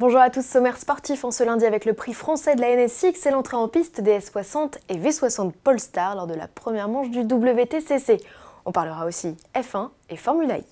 Bonjour à tous, sommaire sportif en ce lundi avec le prix français de la NSX et l'entrée en piste des S60 et V60 Polestar lors de la première manche du WTCC. On parlera aussi F1 et Formule I.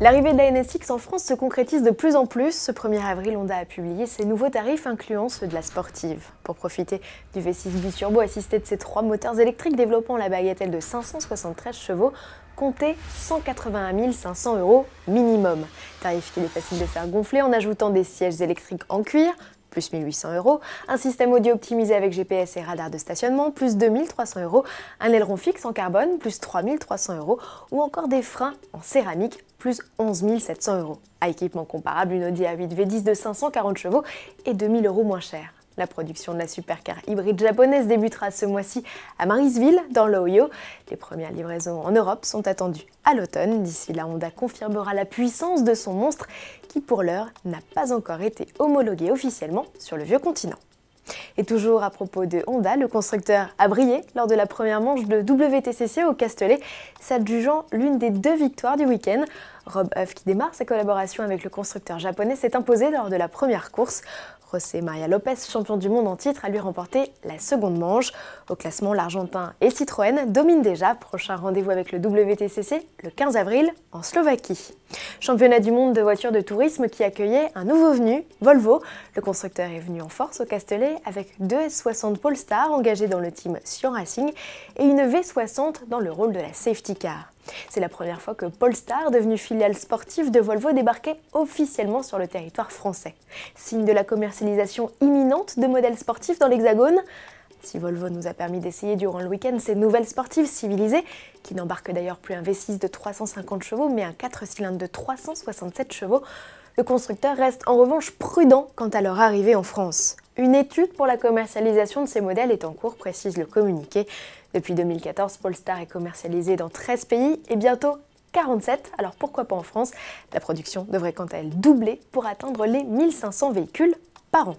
L'arrivée de la NSX en France se concrétise de plus en plus. Ce 1er avril, Honda a publié ses nouveaux tarifs incluant ceux de la sportive. Pour profiter du V6 biturbo assisté de ses trois moteurs électriques développant la bagatelle de 573 chevaux, comptez 181 500 euros minimum. Tarif qu'il est facile de faire gonfler en ajoutant des sièges électriques en cuir, plus 1800 euros, un système audio optimisé avec GPS et radar de stationnement, plus 2300 euros, un aileron fixe en carbone, plus 3300 euros, ou encore des freins en céramique, plus 11 700 euros. À équipement comparable, une Audi A8 V10 de 540 chevaux et 2000 euros moins cher. La production de la supercar hybride japonaise débutera ce mois-ci à Marysville, dans l'Ohio. Les premières livraisons en Europe sont attendues à l'automne. D'ici là, Honda confirmera la puissance de son monstre qui, pour l'heure, n'a pas encore été homologué officiellement sur le vieux continent. Et toujours à propos de Honda, le constructeur a brillé lors de la première manche de WTCC au Castellet, s'adjugeant l'une des deux victoires du week-end. Rob Huff, qui démarre sa collaboration avec le constructeur japonais, s'est imposé lors de la première course. José Maria Lopez, champion du monde en titre, a lui remporté la seconde manche. Au classement, l'Argentin et Citroën dominent déjà. Prochain rendez-vous avec le WTCC le 15 avril en Slovaquie. Championnat du monde de voitures de tourisme qui accueillait un nouveau venu, Volvo. Le constructeur est venu en force au Castellet avec deux S60 Polestar engagés dans le team Sion Racing et une V60 dans le rôle de la safety car. C'est la première fois que Polestar, devenu filiale sportive de Volvo, débarquait officiellement sur le territoire français. Signe de la commercialisation imminente de modèles sportifs dans l'Hexagone, si Volvo nous a permis d'essayer durant le week-end ces nouvelles sportives civilisées, qui n'embarquent d'ailleurs plus un V6 de 350 chevaux, mais un 4 cylindres de 367 chevaux, le constructeur reste en revanche prudent quant à leur arrivée en France. Une étude pour la commercialisation de ces modèles est en cours, précise le communiqué. Depuis 2014, Polestar est commercialisé dans 13 pays et bientôt 47. Alors pourquoi pas en France La production devrait quant à elle doubler pour atteindre les 1500 véhicules par an.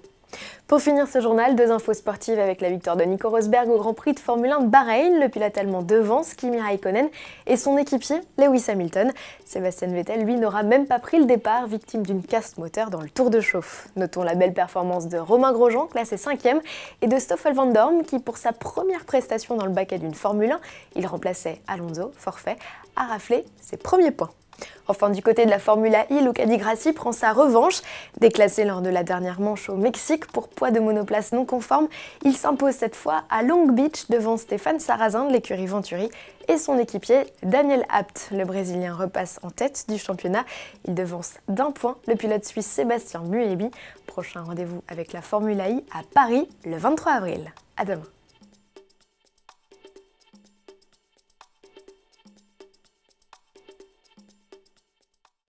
Pour finir ce journal, deux infos sportives avec la victoire de Nico Rosberg au Grand Prix de Formule 1 de Bahreïn. Le pilote allemand devance Kimi Raikkonen et son équipier Lewis Hamilton. Sébastien Vettel, lui, n'aura même pas pris le départ, victime d'une casse moteur dans le tour de chauffe. Notons la belle performance de Romain Grosjean, classé 5e, et de Stoffel Van Dorm, qui, pour sa première prestation dans le baquet d'une Formule 1, il remplaçait Alonso, forfait, a raflé ses premiers points. Enfin, du côté de la Formula I, Luca Di Grassi prend sa revanche. Déclassé lors de la dernière manche au Mexique pour poids de monoplace non conforme, il s'impose cette fois à Long Beach devant Stéphane Sarrazin de l'écurie Venturi et son équipier Daniel Apt. Le Brésilien repasse en tête du championnat. Il devance d'un point le pilote suisse Sébastien Muebi. Prochain rendez-vous avec la Formule I à Paris le 23 avril. À demain.